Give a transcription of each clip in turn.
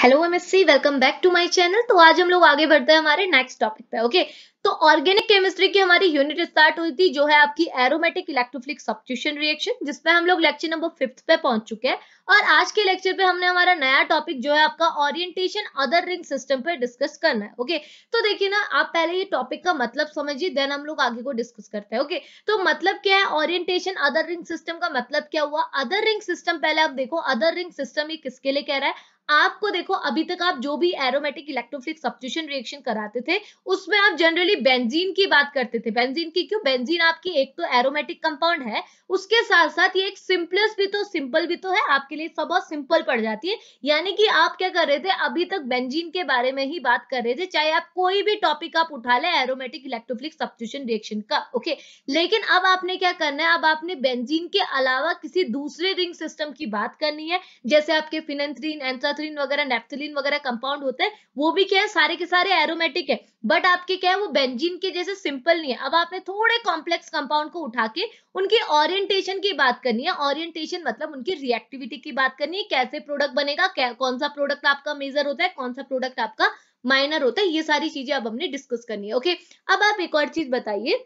Hello MSc welcome back to my channel तो आज हम लोग आगे बढ़ते हैं हमारे नेक्स्ट टॉपिक पे ओके तो ऑर्गेनिक केमिस्ट्री की हमारी यूनिट स्टार्ट हुई थी जो है आपकी एरोमेटिक इलेक्ट्रोफिलिक सब्सटीट्यूशन रिएक्शन जिसमें हम लोग लेक्चर नंबर फिफ्थ पे पहुंच चुके हैं और आज के लेक्चर पे हमने हमारा नया टॉपिक जो है आपका ओरिएंटेशन अदर रिंग सिस्टम पे डिस्कस करना है ओके तो देखिए ना आप पहले ये टॉपिक का मतलब समझिए देन हम लोग आगे को डिस्कस करते हैं ओके तो मतलब क्या है ऑरियंटेशन अदर रिंग सिस्टम का मतलब क्या हुआ अदर रिंग सिस्टम पहले आप देखो अदर रिंग सिस्टम ये किसके लिए कह रहा है आपको देखो अभी तक आप जो भी एरोमेटिक इलेक्ट्रोफिलिक सब्सिट्यूशन रिएक्शन कराते थे उसमें आप जनरली बेंजीन की बात करते थे बेंजीन की क्यों बेंजीन आपकी एक तो एरोमेटिक कंपाउंड है उसके साथ साथ ये एक सिंपलेस भी तो सिंपल भी तो है आपके लिए सब बहुत सिंपल पड़ जाती है यानी कि आप क्या कर रहे थे अभी तक बेंजीन के बारे में ही बात कर रहे थे चाहे आप कोई भी टॉपिक आप उठा ले एरोमेटिक इलेक्ट्रोफिलिक सब्सिट्यूशन रिएक्शन का ओके लेकिन अब आपने क्या करना है अब आपने बेंजीन के अलावा किसी दूसरे रिंग सिस्टम की बात करनी है जैसे आपके फिनेंथ्रीन एंथ्रा इथाथरीन वगैरह नेफ्थलीन वगैरह कंपाउंड होते हैं वो भी क्या है सारे के सारे एरोमेटिक है बट आपके क्या है वो बेंजीन के जैसे सिंपल नहीं है अब आपने थोड़े कॉम्प्लेक्स कंपाउंड को उठा के उनकी ऑरियंटेशन की बात करनी है ऑरियंटेशन मतलब उनकी रिएक्टिविटी की बात करनी है कैसे प्रोडक्ट बनेगा कौन सा प्रोडक्ट आपका मेजर होता है कौन सा प्रोडक्ट आपका माइनर होता है ये सारी चीजें अब हमने डिस्कस करनी है ओके अब आप एक और चीज बताइए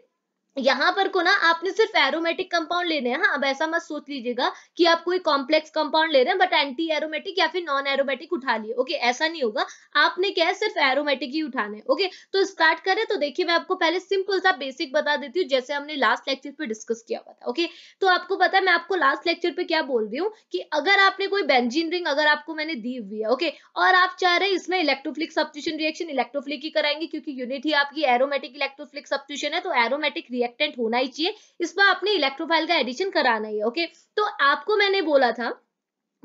यहाँ पर को ना आपने सिर्फ एरोमेटिक कंपाउंड लेने हैं हाँ अब ऐसा मत सोच लीजिएगा कि आप कोई कॉम्प्लेक्स कंपाउंड ले रहे हैं बट एंटी एरोमेटिक या फिर नॉन एरोमेटिक उठा लिए ओके ऐसा नहीं होगा आपने क्या है सिर्फ एरोमेटिक ही उठाने ओके तो स्टार्ट करें तो देखिए मैं आपको पहले सिंपल सा बेसिक बता देती हूँ जैसे हमने लास्ट लेक्चर पे डिस्कस किया हुआ था ओके तो आपको पता है मैं आपको लास्ट लेक्चर पे क्या बोल रही हूँ कि अगर आपने कोई बेंजीन रिंग अगर आपको मैंने दी हुई है ओके और आप चाह रहे हैं इसमें इलेक्ट्रोफ्लिक सब्सटीट्यूशन रिएक्शन इलेक्ट्रोफ्लिक ही कराएंगे क्योंकि यूनिट ही आपकी एरोमेटिक इलेक्ट्रोफ्लिक सब्सटीट्यूशन है तो एरोमेटिक रिएक्टेंट होना ही चाहिए इस पर आपने इलेक्ट्रोफाइल का एडिशन कराना ही है ओके तो आपको मैंने बोला था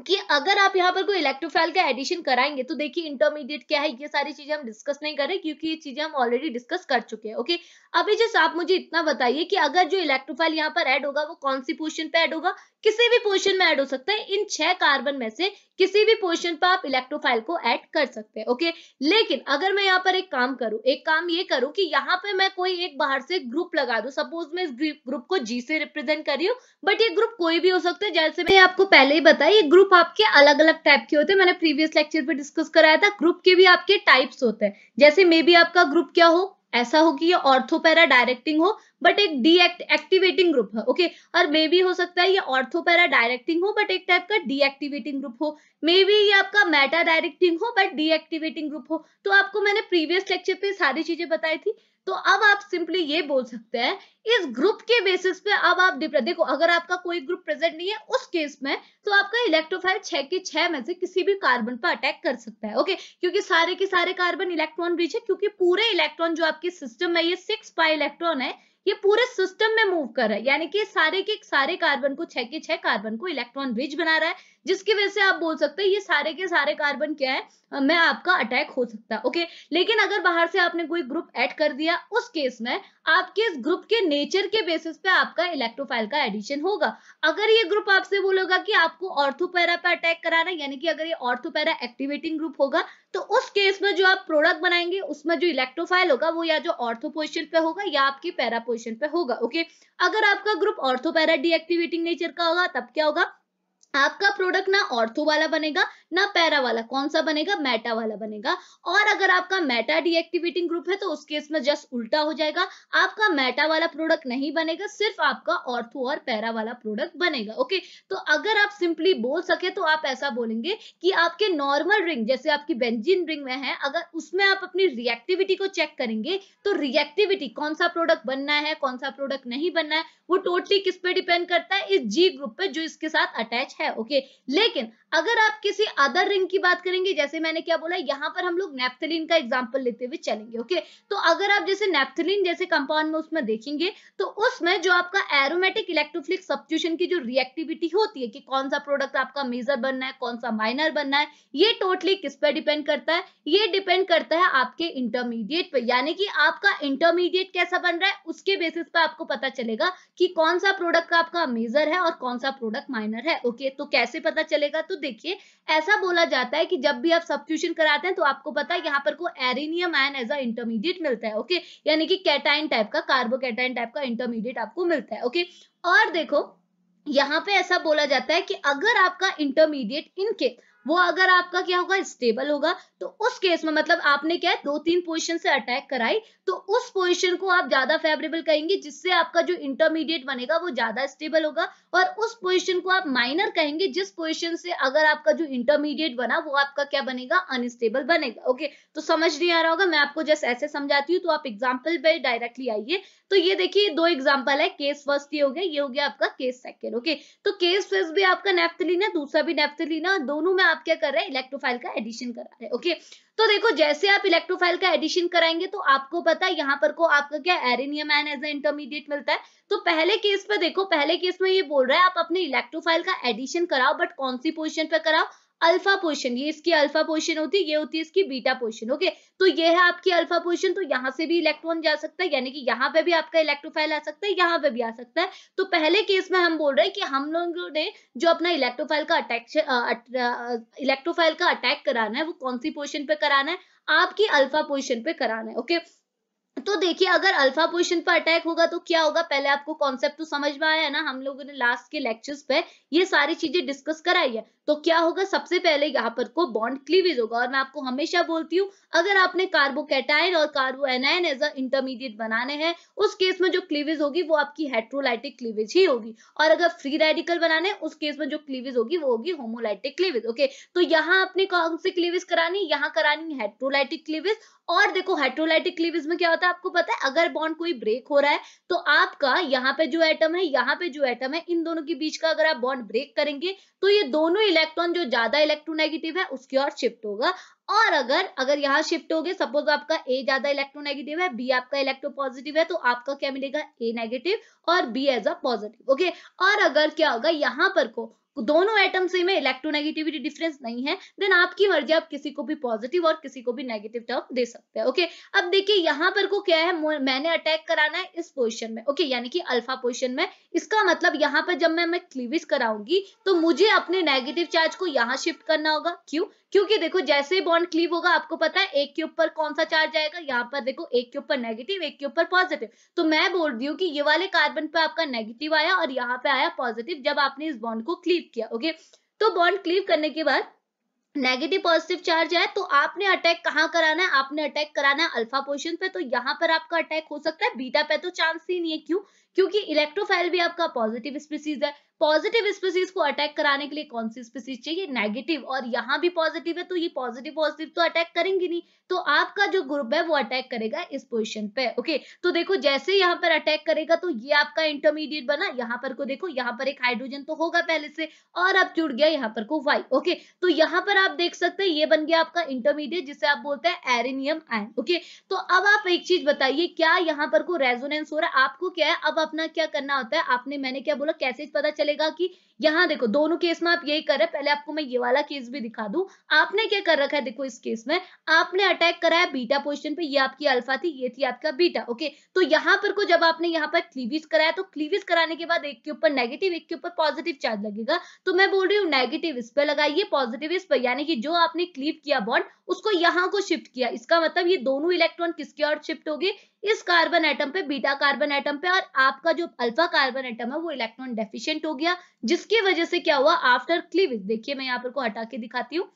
कि अगर आप यहाँ पर कोई इलेक्ट्रोफाइल का एडिशन कराएंगे तो देखिए इंटरमीडिएट क्या है ये सारी चीजें हम डिस्कस नहीं कर रहे क्योंकि ये चीजें हम ऑलरेडी डिस्कस कर चुके हैं ओके अभी जस्ट आप मुझे इतना बताइए कि अगर जो इलेक्ट्रोफाइल यहाँ पर ऐड होगा वो कौन सी पोर्शन पे ऐड होगा किसी भी पोजिशन में ऐड हो सकता है इन छह कार्बन में से किसी भी पोजिशन पर आप इलेक्ट्रोफाइल को ऐड कर सकते हैं ओके लेकिन अगर मैं यहाँ पर एक काम करूँ एक काम ये करूँ कि यहाँ पे मैं कोई एक बाहर से ग्रुप लगा दू सपोज मैं इस ग्रुप को जी से रिप्रेजेंट कर रही हूँ बट ये ग्रुप कोई भी हो सकता है जैसे मैं आपको पहले ही बताया ये ग्रुप आपके अलग अलग टाइप के होते हैं मैंने प्रीवियस लेक्चर पर डिस्कस कराया था ग्रुप के भी आपके टाइप्स होते हैं जैसे मे बी आपका ग्रुप क्या हो ऐसा हो कि ये ऑर्थोपैरा डायरेक्टिंग हो बट एक डी एक्टिवेटिंग ग्रुप है ओके और मे भी हो सकता है ये ऑर्थोपैरा डायरेक्टिंग हो बट एक टाइप का डीएक्टिवेटिंग ग्रुप हो मे बी ये आपका मेटा डायरेक्टिंग हो बट डीएक्टिवेटिंग ग्रुप हो तो आपको मैंने प्रीवियस लेक्चर पे सारी चीजें बताई थी तो अब आप सिंपली ये बोल सकते हैं इस ग्रुप के बेसिस पे अब आप देखो अगर आपका कोई ग्रुप प्रेजेंट नहीं है उस केस में तो आपका इलेक्ट्रोफाइल छह के छह में से किसी भी कार्बन पर अटैक कर सकता है ओके क्योंकि सारे के सारे कार्बन इलेक्ट्रॉन ब्रिज है क्योंकि पूरे इलेक्ट्रॉन जो आपके सिस्टम में ये सिक्स पाई इलेक्ट्रॉन है ये पूरे सिस्टम में मूव कर रहा है यानी कि सारे के सारे कार्बन को छह के छह कार्बन को इलेक्ट्रॉन रिच बना रहा है जिसकी वजह से आप बोल सकते हैं ये सारे के सारे कार्बन क्या है मैं आपका अटैक हो सकता है ओके लेकिन अगर बाहर से आपने कोई ग्रुप ऐड कर दिया उस केस में आपके इस ग्रुप के नेचर के बेसिस पे आपका इलेक्ट्रोफाइल का एडिशन होगा अगर ये ग्रुप आपसे बोलेगा कि आपको ऑर्थोपैरा पे अटैक कराना है यानी कि अगर ये ऑर्थोपैरा एक्टिवेटिंग ग्रुप होगा तो उस केस में जो आप प्रोडक्ट बनाएंगे उसमें जो इलेक्ट्रोफाइल होगा वो या जो ऑर्थो पोजिशन पे होगा या आपकी पैरा पोजिशन पे होगा ओके अगर आपका ग्रुप ऑर्थोपैरा डीएक्टिवेटिंग नेचर का होगा तब क्या होगा आपका प्रोडक्ट ना ऑर्थो वाला बनेगा ना पैरा वाला कौन सा बनेगा मेटा वाला बनेगा और अगर आपका मेटा डीएक्टिवेटिंग ग्रुप है तो उस केस में जस्ट उल्टा हो जाएगा आपका मेटा वाला प्रोडक्ट नहीं बनेगा सिर्फ आपका ऑर्थो और पैरा वाला प्रोडक्ट बनेगा ओके तो अगर आप सिंपली बोल सके तो आप ऐसा बोलेंगे कि आपके नॉर्मल रिंग जैसे आपकी बेंजिन रिंग में है अगर उसमें आप अपनी रिएक्टिविटी को चेक करेंगे तो रिएक्टिविटी कौन सा प्रोडक्ट बनना है कौन सा प्रोडक्ट नहीं बनना है वो टोटली किस पे डिपेंड करता है इस जी ग्रुप पे जो इसके साथ अटैच है ओके लेकिन अगर आप किसी अदर रिंग की बात करेंगे जैसे मैंने क्या बोला यहाँ पर हम लोग नेप्थलिन का एग्जाम्पल लेते हुए चलेंगे ओके तो अगर आप जैसे नेप्थलिन जैसे कंपाउंड में उसमें देखेंगे तो उसमें जो आपका एरोमेटिक इलेक्ट्रोफिलिक सब्स्टिट्यूशन की जो रिएक्टिविटी होती है कि कौन सा प्रोडक्ट आपका मेजर बनना है कौन सा माइनर बनना है ये टोटली किस पे डिपेंड करता है ये डिपेंड करता है आपके इंटरमीडिएट पे यानी कि आपका इंटरमीडिएट कैसा बन रहा है उसके बेसिस पे आपको पता चलेगा कि कौन सा प्रोडक्ट आपका मेजर है और कौन सा प्रोडक्ट माइनर है ओके तो कैसे पता चलेगा तो देखिए ऐसा ऐसा बोला जाता है कि जब भी आप सब्स्टिट्यूशन कराते हैं तो आपको पता है यहाँ पर को arenium ion as a intermediate मिलता है ओके यानी कि कैटाइन टाइप का कार्बोकैटाइन टाइप का इंटरमीडिएट आपको मिलता है ओके और देखो यहाँ पे ऐसा बोला जाता है कि अगर आपका इंटरमीडिएट इनके वो अगर आपका क्या होगा स्टेबल होगा तो उस केस में मतलब आपने क्या है दो तीन पोजिशन से अटैक कराई तो उस पोजिशन को आप ज्यादा फेवरेबल कहेंगे जिससे आपका जो इंटरमीडिएट बनेगा वो ज्यादा स्टेबल होगा और उस पोजिशन को आप माइनर कहेंगे जिस पोजिशन से अगर आपका जो इंटरमीडिएट बना वो आपका क्या बनेगा अनस्टेबल बनेगा ओके तो समझ नहीं आ रहा होगा मैं आपको जैसे ऐसे समझाती हूँ तो आप एग्जाम्पल पे डायरेक्टली आइए तो ये देखिए दो एग्जाम्पल है केस फर्स्ट ये हो गया ये हो गया आपका केस सेकेंड ओके तो केस फर्स्ट भी आपका नेफ्थलीन है दूसरा भी नेफ्थलीन है दोनों में आप क्या कर रहे हैं इलेक्ट्रोफाइल का एडिशन करा रहे हैं ओके तो देखो जैसे आप इलेक्ट्रोफाइल का एडिशन कराएंगे तो आपको पता है यहाँ पर को आपका क्या arenium ion as a intermediate मिलता है तो पहले केस पे देखो पहले केस में ये बोल रहा है आप अपने इलेक्ट्रोफाइल का एडिशन कराओ बट कौन सी पोजिशन पे कराओ अल्फा पोर्शन ये इसकी अल्फा पोर्शन होती है ये होती है इसकी बीटा पोर्शन ओके तो ये है आपकी अल्फा पोर्शन तो यहाँ से भी इलेक्ट्रॉन जा सकता है यानी कि यहाँ पे भी आपका इलेक्ट्रोफाइल आ सकता है यहाँ पे भी आ सकता है तो पहले केस में हम बोल रहे हैं कि हम लोगों ने जो अपना इलेक्ट्रोफाइल का अटैक इलेक्ट्रोफाइल का अटैक कराना है वो कौन सी पोर्शन पे कराना है आपकी अल्फा पोजिशन पे कराना है ओके तो देखिए अगर अल्फा पोजिशन पर अटैक होगा तो क्या होगा पहले आपको कॉन्सेप्ट तो समझ में आया है ना हम लोगों ने लास्ट के लेक्चर्स पे ये सारी चीजें डिस्कस कराई है तो क्या होगा सबसे पहले यहाँ पर को बॉन्ड क्लीवेज होगा और मैं आपको हमेशा बोलती हूँ अगर आपने कार्बोकेटाइन और carbanion as a intermediate बनाने हैं उस केस में जो क्लीवेज होगी वो आपकी हेट्रोलाइटिक क्लीवेज ही होगी और अगर फ्री रेडिकल बनाने उस केस में जो क्लीवेज होगी वो होगी होमोलाइटिक क्लीवेज ओके तो यहाँ आपने कौन सी क्लीवेज करानी यहाँ करानी हेट्रोलाइटिक क्लीवेज और देखो हाइड्रोलाइटिक क्लीविज में क्या होता है आपको पता है अगर बॉन्ड कोई ब्रेक हो रहा है तो आपका यहाँ पे जो एटम है यहाँ पे जो एटम है इन दोनों के बीच का अगर आप बॉन्ड ब्रेक करेंगे तो ये दोनों इलेक्ट्रॉन जो ज्यादा इलेक्ट्रोनेगेटिव है उसकी ओर शिफ्ट होगा और अगर अगर यहाँ शिफ्ट हो गए सपोज आपका ए ज्यादा इलेक्ट्रोनेगेटिव है बी आपका इलेक्ट्रो पॉजिटिव है तो आपका क्या मिलेगा ए नेगेटिव और B as a positive okay और अगर क्या होगा यहाँ पर को दोनों एटम्स में इलेक्ट्रोनेगेटिविटी डिफरेंस नहीं है देन आपकी मर्जी आप किसी को भी पॉजिटिव और किसी को भी नेगेटिव टर्म दे सकते हैं ओके अब देखिए यहां पर को क्या है मैंने अटैक कराना है इस पोजिशन में ओके यानी कि अल्फा पोजिशन में इसका मतलब यहाँ पर जब मैं मैं क्लीविज कराऊंगी तो मुझे अपने नेगेटिव चार्ज को यहाँ शिफ्ट करना होगा क्यों क्योंकि देखो जैसे ही बॉन्ड क्लीव होगा आपको पता है एक के ऊपर कौन सा चार्ज आएगा यहाँ पर देखो एक के ऊपर नेगेटिव एक के ऊपर पॉजिटिव तो मैं बोल रही हूँ कि ये वाले कार्बन पे आपका नेगेटिव आया और यहाँ पे आया पॉजिटिव जब आपने इस बॉन्ड को क्लीव किया ओके तो बॉन्ड क्लीव करने के बाद नेगेटिव पॉजिटिव चार्ज है तो आपने अटैक कहाँ कराना है आपने अटैक कराना है अल्फा पोजिशन पे तो यहाँ पर आपका अटैक हो सकता है बीटा पे तो चांस ही नहीं है क्यों क्योंकि इलेक्ट्रोफाइल भी आपका पॉजिटिव स्पीसीज है पॉजिटिव स्पीसीज को अटैक कराने के लिए कौन सी स्पीसीज चाहिए नेगेटिव और यहाँ भी पॉजिटिव है तो ये पॉजिटिव पॉजिटिव तो अटैक करेंगे नहीं तो आपका जो ग्रुप है वो अटैक करेगा इस पोजिशन पे ओके तो देखो जैसे यहाँ पर अटैक करेगा तो ये आपका इंटरमीडिएट बना यहाँ पर को देखो यहाँ पर एक हाइड्रोजन तो होगा पहले से और अब जुड़ गया यहाँ पर को वाई ओके तो यहाँ पर आप देख सकते हैं ये बन गया आपका इंटरमीडिएट जिसे आप बोलते हैं एरिनियम एन ओके तो अब आप एक चीज बताइए क्या यहाँ पर को रेजोनेंस हो रहा है आपको क्या है अब आप अपना क्या करना होता है आपने मैंने क्या बोला कैसे पता चलेगा कि यहाँ देखो दोनों केस में आप यही कर रहे हैं पहले आपको मैं ये वाला केस भी दिखा दू आपने क्या कर रखा है देखो इस केस में आपने अटैक कराया बीटा पोजिशन पे ये आपकी अल्फा थी ये थी आपका बीटा ओके तो यहाँ पर को जब आपने यहाँ पर क्लीविज कराया तो क्लीविज कराने के बाद एक के ऊपर नेगेटिव एक के ऊपर पॉजिटिव चार्ज लगेगा तो मैं बोल रही हूँ नेगेटिव इस पर लगाइए पॉजिटिव इस पर यानी कि जो आपने क्लीव किया बॉन्ड उसको यहाँ को शिफ्ट किया इसका मतलब ये दोनों इलेक्ट्रॉन किसके और शिफ्ट हो गए इस कार्बन एटम पे बीटा कार्बन एटम पे और आपका जो अल्फा कार्बन एटम है वो इलेक्ट्रॉन डेफिशिएंट हो गया जिस उसकी वजह से क्या हुआ आफ्टर क्लीविज देखिए मैं यहाँ पर को हटा के दिखाती हूँ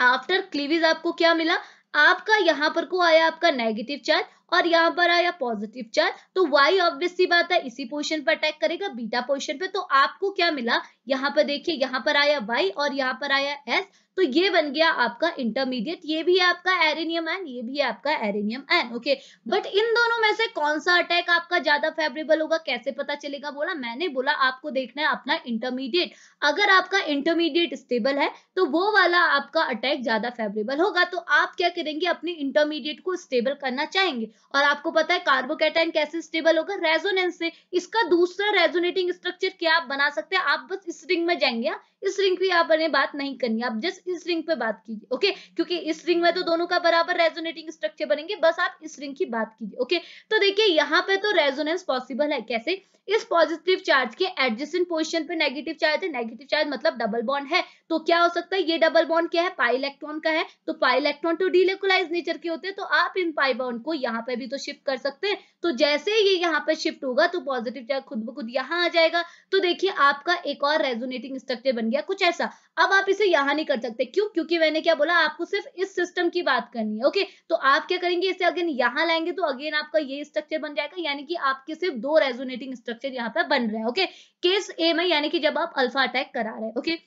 आफ्टर क्लीविज आपको क्या मिला आपका यहाँ पर को आया आपका नेगेटिव चार्ज और यहाँ पर आया पॉजिटिव चार्ज तो वाई ऑब्वियस सी बात है इसी पोजिशन पर अटैक करेगा बीटा पोजिशन पे तो आपको क्या मिला यहाँ पर देखिए यहाँ पर आया वाई और यहाँ पर आया एस तो ये बन गया आपका इंटरमीडिएट ये भी है आपका एरेनियम एन ये भी है आपका एरेनियम एन ओके बट इन दोनों में से कौन सा अटैक आपका ज्यादा फेवरेबल होगा कैसे पता चलेगा बोला मैंने बोला आपको देखना है अपना इंटरमीडिएट अगर आपका इंटरमीडिएट स्टेबल है तो वो वाला आपका अटैक ज्यादा फेवरेबल होगा तो आप क्या करेंगे अपने इंटरमीडिएट को स्टेबल करना चाहेंगे और आपको पता है कार्बोकेटाइन कैसे स्टेबल होगा रेजोनेंस से इसका दूसरा रेजोनेटिंग स्ट्रक्चर क्या आप बना सकते हैं आप बस इस रिंग में जाएंगे हाँ? इस रिंग की आप बात नहीं करनी आप जस्ट इस रिंग पे बात कीजिए ओके क्योंकि इस रिंग में तो दोनों का बराबर रेजोनेटिंग स्ट्रक्चर बनेंगे बस आप इस रिंग की बात कीजिए ओके तो देखिए यहाँ पे तो रेजोनेंस पॉसिबल है कैसे इस पॉजिटिव चार्ज के एडजेसेंट पोजिशन पे नेगेटिव चार्ज है नेगेटिव चार्ज मतलब डबल बॉन्ड है तो क्या हो सकता है ये डबल बॉन्ड क्या है पाई इलेक्ट्रॉन का है तो पाई इलेक्ट्रॉन तो डीलेकुलाइज नेचर के होते हैं तो आप इन पाई बॉन्ड को यहाँ पे भी तो शिफ्ट कर सकते हैं तो जैसे ये यहाँ पे शिफ्ट होगा तो पॉजिटिव चार्ज खुद ब खुद यहाँ आ जाएगा तो देखिए आपका एक और रेजोनेटिंग स्ट्रक्चर बन गया कुछ ऐसा अब आप इसे यहाँ नहीं कर सकते सकते क्यों क्योंकि मैंने क्या बोला आपको सिर्फ इस सिस्टम की बात करनी है ओके तो आप क्या करेंगे इसे अगेन यहाँ लाएंगे तो अगेन आपका ये स्ट्रक्चर बन जाएगा यानी कि आपके सिर्फ दो रेजोनेटिंग स्ट्रक्चर यहाँ पर बन रहे हैं ओके केस ए में यानी कि जब आप अल्फा अटैक करा रहे हैं ओके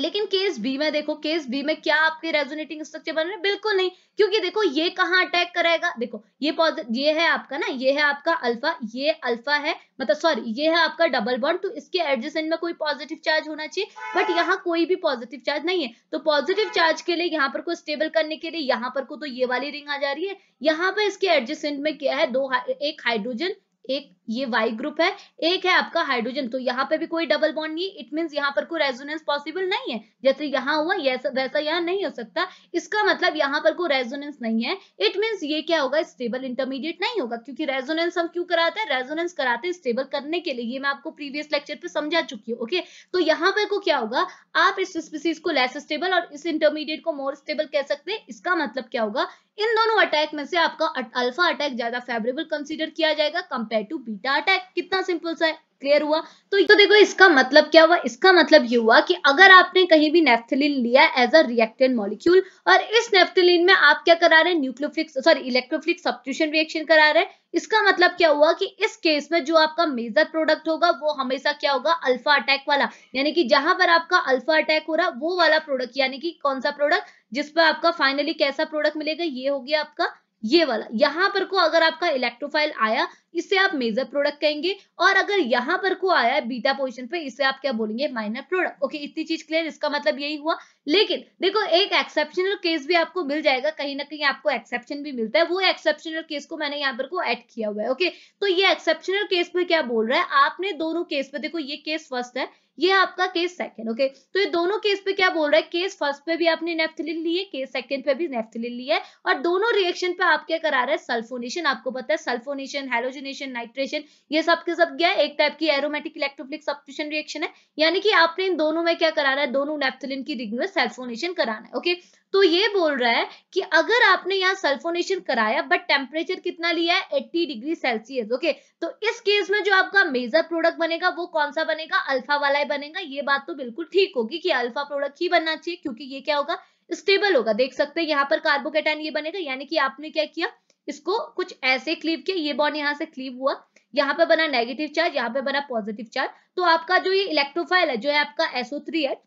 लेकिन केस बी में देखो केस बी में क्या आपके रेजोनेटिंग स्ट्रक्चर बन रहे बिल्कुल नहीं क्योंकि देखो ये कहाँ अटैक करेगा देखो ये ये है आपका ना ये है आपका अल्फा ये अल्फा है मतलब सॉरी ये है आपका डबल बॉन्ड तो इसके एडजस्टेंट में कोई पॉजिटिव चार्ज होना चाहिए बट यहाँ कोई भी पॉजिटिव चार्ज नहीं है तो पॉजिटिव चार्ज के लिए यहाँ पर को स्टेबल करने के लिए यहाँ पर को तो ये वाली रिंग आ जा रही है यहाँ पर इसके एडजस्टमेंट में क्या है दो एक हाइड्रोजन एक ये वाई ग्रुप है एक है आपका हाइड्रोजन तो यहाँ पे भी कोई डबल बॉन्ड नहीं इट मीन यहाँ पर कोई रेजोनेंस पॉसिबल नहीं है जैसे यहाँ हुआ यह, वैसा यहाँ नहीं हो सकता इसका मतलब यहाँ पर कोई रेजोनेंस नहीं है इट मीन ये क्या होगा स्टेबल इंटरमीडिएट नहीं होगा क्योंकि रेजोनेंस हम क्यों कराते हैं रेजोनेंस कराते हैं स्टेबल करने के लिए ये मैं आपको प्रीवियस लेक्चर पे समझा चुकी हूँ ओके तो यहाँ पर को क्या होगा आप इस स्पीसीज को लेस स्टेबल और इस इंटरमीडिएट को मोर स्टेबल कह सकते हैं इसका मतलब क्या होगा इन दोनों अटैक में से आपका अल्फा अटैक ज्यादा फेवरेबल कंसिडर किया जाएगा कंपेयर टू बी डाटा कितना सिंपल सा है क्लियर हुआ तो, तो देखो इसका मतलब क्या हुआ इसका मतलब ये हुआ कि अगर आपने कहीं भी नेफ्थलिन लिया एज अ रिएक्टेंट मॉलिक्यूल और इस नेफ्थलिन में आप क्या करा रहे हैं nucleophilic sorry electrophilic substitution reaction करा रहे हैं इसका मतलब क्या हुआ कि इस केस में जो आपका मेजर प्रोडक्ट होगा वो हमेशा क्या होगा अल्फा अटैक वाला यानी कि जहां पर आपका अल्फा अटैक हो रहा वो वाला प्रोडक्ट यानी कि कौन सा प्रोडक्ट जिस पर आपका फाइनली कैसा प्रोडक्ट मिलेगा ये हो गया आपका ये वाला यहां पर को अगर आपका इलेक्ट्रोफाइल आया इसे आप मेजर प्रोडक्ट कहेंगे और अगर यहाँ पर को आया है बीटा पोजिशन पे इसे आप क्या बोलेंगे माइनर प्रोडक्ट ओके इतनी चीज क्लियर इसका मतलब यही हुआ लेकिन देखो एक एक्सेप्शनल केस भी आपको मिल जाएगा कहीं ना कहीं आपको एक्सेप्शन भी मिलता है वो एक्सेप्शनल केस को मैंने यहाँ पर को एड किया हुआ है ओके तो ये एक्सेप्शनल केस पे क्या बोल रहा है आपने दोनों केस पे देखो ये केस फर्स्ट है ये आपका केस सेकंड ओके तो ये दोनों केस पे क्या बोल रहा है केस फर्स्ट पे भी आपने नेफ्थलिन ली है केस सेकंड पे भी नेफ्थलिन ली है और दोनों रिएक्शन पे आप क्या करा रहे हैं सल्फोनेशन आपको पता है सल्फोनेशन हेलोजन ऑक्सीजनेशन नाइट्रेशन ये सब के सब क्या है एक टाइप की एरोमेटिक इलेक्ट्रोफिलिक सब्सिशन रिएक्शन है यानी कि आपने इन दोनों में क्या कराना है दोनों नेप्थलिन की रिंग में सेल्फोनेशन कराना है ओके तो ये बोल रहा है कि अगर आपने यहाँ सल्फोनेशन कराया बट टेम्परेचर कितना लिया है 80 डिग्री सेल्सियस ओके तो इस केस में जो आपका मेजर प्रोडक्ट बनेगा वो कौन सा बनेगा अल्फा वाला ही बनेगा ये बात तो बिल्कुल ठीक होगी कि अल्फा प्रोडक्ट ही बनना चाहिए क्योंकि ये क्या होगा स्टेबल होगा देख सकते हैं यहाँ पर कार्बोकेटाइन ये बनेगा यानी कि आपने क्या किया इसको कुछ ऐसे क्लीव किया ये बॉन्ड यहाँ से क्लीव हुआ यहाँ पे बना नेगेटिव चार्ज यहाँ पे बना पॉजिटिव चार्ज तो आपका जो ये इलेक्ट्रोफाइल है जो है आपका SO3 है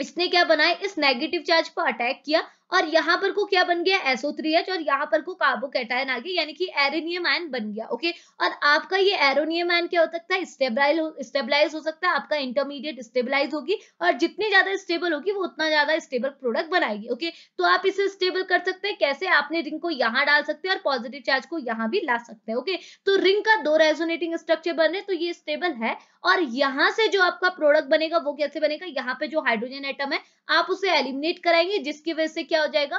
इसने क्या बनाया इस नेगेटिव चार्ज पर अटैक किया और यहाँ पर को क्या बन गया एसओ और यहाँ पर को कार्बोकेटायन आ गया यानी कि एरोनियम आयन बन गया ओके और आपका ये एरोनियम आयन क्या हो सकता है स्टेबलाइज स्टेबलाइज हो सकता है आपका इंटरमीडिएट स्टेबलाइज होगी और जितनी ज्यादा स्टेबल होगी वो उतना ज्यादा स्टेबल प्रोडक्ट बनाएगी ओके तो आप इसे स्टेबल कर सकते हैं कैसे आपने रिंग को यहाँ डाल सकते हैं और पॉजिटिव चार्ज को यहाँ भी ला सकते हैं ओके तो रिंग का दो रेजोनेटिंग स्ट्रक्चर बन रहे तो ये स्टेबल है और यहाँ से जो आपका प्रोडक्ट बनेगा वो कैसे बनेगा यहाँ पे जो हाइड्रोजन आइटम है आप उसे एलिमिनेट कराएंगे जिसकी वजह से क्या हो जाएगा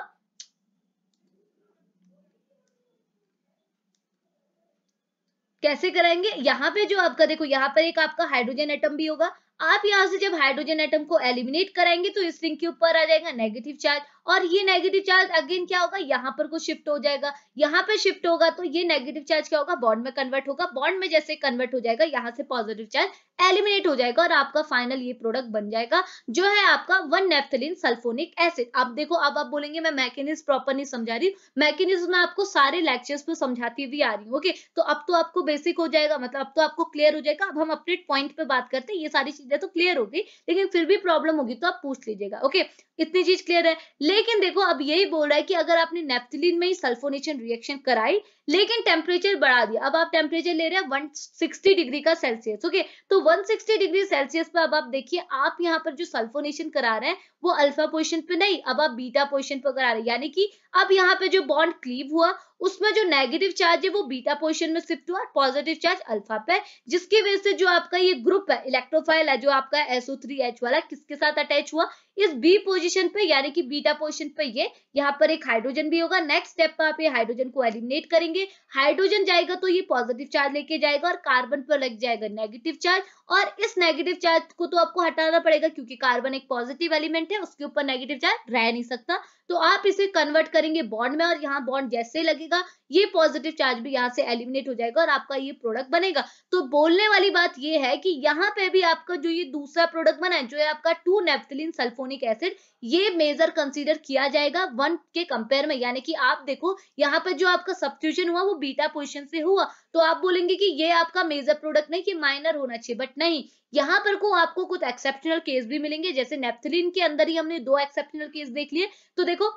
कैसे कराएंगे यहां पे जो आपका देखो यहां पर एक आपका हाइड्रोजन एटम भी होगा आप यहाँ से जब हाइड्रोजन एटम को एलिमिनेट कराएंगे तो इस रिंग के ऊपर आ जाएगा नेगेटिव चार्ज और ये नेगेटिव चार्ज अगेन क्या होगा यहाँ पर कुछ शिफ्ट हो जाएगा यहाँ पर शिफ्ट होगा तो ये नेगेटिव चार्ज क्या होगा बॉन्ड में कन्वर्ट होगा बॉन्ड में जैसे कन्वर्ट हो जाएगा यहाँ से पॉजिटिव चार्ज एलिमिनेट हो जाएगा और आपका फाइनल ये प्रोडक्ट बन जाएगा जो है आपका वन नेफ्थलिन सल्फोनिक एसिड आप देखो अब आप बोलेंगे मैं मैकेनिज्म प्रॉपर नहीं समझा रही हूँ मैकेनिज्म में आपको सारे लेक्चर्स को समझाती हुई आ रही हूँ ओके तो अब तो आपको बेसिक हो जाएगा मतलब अब तो आपको क्लियर हो जाएगा अब हम अपने पॉइंट पे बात करते हैं ये सारी चीज चीजें तो क्लियर होगी लेकिन फिर भी प्रॉब्लम होगी तो आप पूछ लीजिएगा ओके इतनी चीज क्लियर है लेकिन देखो अब यही बोल रहा है कि अगर आपने नेप्थिलीन में ही सल्फोनेशन रिएक्शन कराई लेकिन टेम्परेचर बढ़ा दिया अब आप टेम्परेचर ले रहे हैं 160 डिग्री का सेल्सियस ओके तो 160 डिग्री सेल्सियस पर अब आप देखिए आप यहाँ पर जो सल्फोनेशन करा रहे हैं वो अल्फा पोजिशन पे नहीं अब आप बीटा पोजिशन पर करा रहे हैं यानी कि अब यहाँ पे जो बॉन्ड क्लीव हुआ उसमें जो नेगेटिव चार्ज है वो बीटा पोजिशन में शिफ्ट हुआ पॉजिटिव चार्ज अल्फा पे जिसकी वजह से जो आपका ये ग्रुप है इलेक्ट्रोफाइल है जो आपका एसओ वाला किसके साथ अटैच हुआ इस बी पोजिशन पे यानी कि बीटा पोजिशन पे ये यहाँ पर एक हाइड्रोजन भी होगा नेक्स्ट स्टेप पर आप ये हाइड्रोजन को एलिमिनेट करेंगे हाइड्रोजन जाएगा तो ये पॉजिटिव चार्ज लेके जाएगा और कार्बन पर लग जाएगा नेगेटिव चार्ज और इस नेगेटिव चार्ज को तो आपको हटाना पड़ेगा क्योंकि कार्बन एक पॉजिटिव एलिमेंट है उसके ऊपर नेगेटिव चार्ज रह नहीं सकता तो आप इसे कन्वर्ट करेंगे बॉन्ड में और यहाँ बॉन्ड जैसे लगेगा ये पॉजिटिव चार्ज भी यहाँ से एलिमिनेट हो जाएगा और आपका ये प्रोडक्ट बनेगा तो बोलने वाली बात ये है कि यहाँ पे भी आपका जो ये दूसरा प्रोडक्ट बना है जो है आपका टू नेफ्थलिन सल्फोनिक एसिड ये मेजर कंसीडर किया जाएगा वन के कंपेयर में यानी कि आप देखो यहाँ पर जो आपका सब्सिट्यूशन हुआ वो बीटा पोजिशन से हुआ तो आप बोलेंगे कि ये आपका मेजर प्रोडक्ट नहीं कि माइनर होना चाहिए बट नहीं यहाँ पर को आपको कुछ एक्सेप्शनल केस भी मिलेंगे जैसे नेप्थलिन के अंदर ही हमने दो एक्सेप्शनल केस देख लिए तो देखो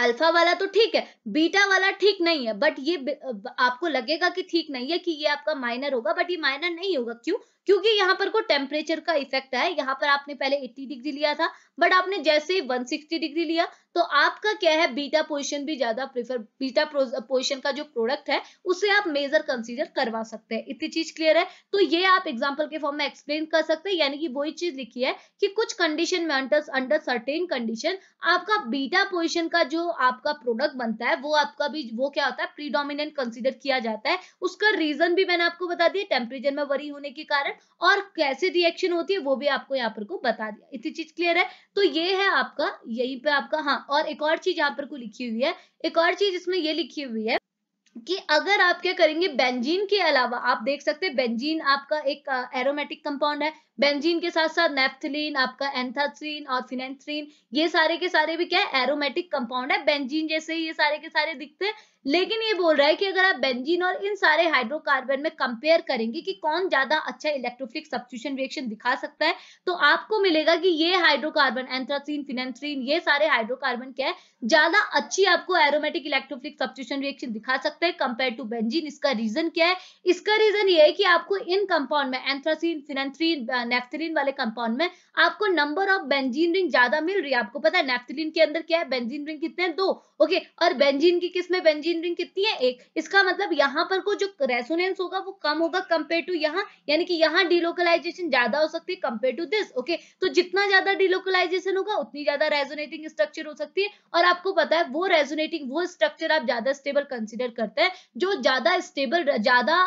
अल्फा वाला तो ठीक है बीटा वाला ठीक नहीं है बट ये आपको लगेगा कि ठीक नहीं है कि ये आपका माइनर होगा बट ये माइनर नहीं होगा क्यों क्योंकि यहाँ पर को टेम्परेचर का इफेक्ट है यहाँ पर आपने पहले 80 डिग्री लिया था बट आपने जैसे ही 160 डिग्री लिया तो आपका क्या है बीटा पोजिशन भी ज्यादा प्रीफर बीटा पोजिशन का जो प्रोडक्ट है उसे आप मेजर कंसीडर करवा सकते हैं इतनी चीज क्लियर है तो ये आप एग्जांपल के फॉर्म में एक्सप्लेन कर सकते हैं यानी कि वही चीज लिखी है कि कुछ कंडीशन में अंडर सर्टेन कंडीशन आपका बीटा पोजिशन का जो आपका प्रोडक्ट बनता है वो आपका भी वो क्या होता है प्रीडोमिनेंट कंसिडर किया जाता है उसका रीजन भी मैंने आपको बता दिया टेम्परेचर में वरी होने के कारण है और कैसे रिएक्शन होती है वो भी आपको यहाँ पर को बता दिया इतनी चीज क्लियर है तो ये है आपका यही पे आपका हाँ और एक और चीज यहाँ पर को लिखी हुई है एक और चीज इसमें ये लिखी हुई है कि अगर आप क्या करेंगे बेंजीन के अलावा आप देख सकते हैं बेंजीन आपका एक एरोमेटिक कंपाउंड है बेंजीन के साथ साथ नेफ्थलीन आपका एंथाथ्रीन और फिनेथ्रीन ये सारे के सारे भी क्या है एरोमेटिक कंपाउंड है बेंजीन जैसे ही ये सारे के सारे दिखते हैं लेकिन ये बोल रहा है कि अगर आप बेंजीन और इन सारे हाइड्रोकार्बन में कंपेयर करेंगे कि कौन ज्यादा अच्छा इलेक्ट्रोफिलिक सब्सिट्यूशन रिएक्शन दिखा सकता है तो आपको मिलेगा कि ये हाइड्रोकार्बन एंथ्रासीन फिनेंथ्रीन ये सारे हाइड्रोकार्बन क्या है ज्यादा अच्छी आपको एरोमेटिक इलेक्ट्रोफिलिक सब्सिट्यूशन रिएक्शन दिखा सकते हैं कंपेयर टू बेंजीन इसका रीजन क्या है इसका रीजन ये है कि आपको इन कंपाउंड में एंथ्रासीन फिनेंथ्रीन नेफ्थलीन वाले कंपाउंड में आपको नंबर ऑफ बेंजीन रिंग ज्यादा मिल रही है आपको पता है नेफ्थलीन के अंदर क्या है बेंजीन रिंग कितने दो ओके और बेंजीन की किस में बेंजीन एटीन रिंग कितनी है एक इसका मतलब यहाँ पर को जो रेसोनेंस होगा वो कम होगा कम्पेयर टू यहाँ यानी कि यहाँ डिलोकलाइजेशन ज्यादा हो सकती है कम्पेयर टू दिस ओके तो जितना ज्यादा डिलोकलाइजेशन होगा उतनी ज्यादा रेजोनेटिंग स्ट्रक्चर हो सकती है और आपको पता है वो रेजोनेटिंग वो स्ट्रक्चर आप ज्यादा स्टेबल कंसिडर करते हैं जो ज्यादा स्टेबल ज्यादा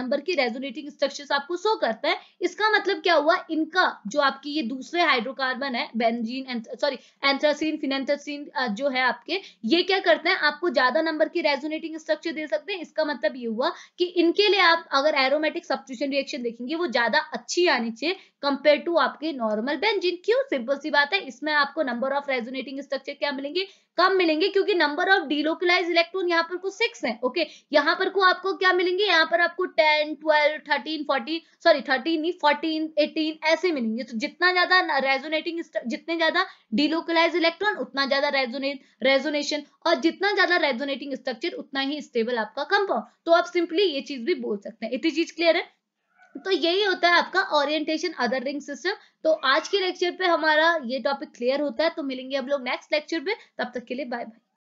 नंबर की रेजोनेटिंग स्ट्रक्चर आपको शो करता है इसका मतलब क्या हुआ इनका जो आपकी ये दूसरे हाइड्रोकार्बन है बेनजीन सॉरी एंथ्रासीन फिनेंथ्रासीन जो है आपके ये क्या करते हैं आपको ज्यादा नंबर की रेजोनेटिंग स्ट्रक्चर दे सकते हैं इसका मतलब ये हुआ कि इनके लिए आप अगर एरोमेटिक सब्सिट्यूशन रिएक्शन देखेंगे वो ज्यादा अच्छी आनी चाहिए कंपेयर टू आपके नॉर्मल बेंजिन क्यों सिंपल सी बात है इसमें आपको नंबर ऑफ रेजोनेटिंग स्ट्रक्चर क्या मिलेंगे कम मिलेंगे क्योंकि नंबर ऑफ डीलोकलाइज इलेक्ट्रॉन यहाँ पर को सिक्स है ओके यहाँ पर को आपको क्या मिलेंगे यहाँ पर आपको ten twelve thirteen fourteen sorry thirteen नहीं फोर्टीन एटीन ऐसे मिलेंगे तो जितना ज्यादा रेजोनेटिंग जितने ज्यादा डीलोकलाइज इलेक्ट्रॉन उतना ज्यादा रेजोनेट रेजोनेशन और जितना ज्यादा रेजोनेटिंग स्ट्रक्चर स्ट्रक्चर उतना ही स्टेबल आपका कंपाउंड तो आप सिंपली ये चीज भी बोल सकते हैं इतनी चीज क्लियर है तो यही होता है आपका ओरिएंटेशन अदर रिंग सिस्टम तो आज के लेक्चर पे हमारा ये टॉपिक क्लियर होता है तो मिलेंगे हम लोग नेक्स्ट लेक्चर पे तब तक के लिए बाय बाय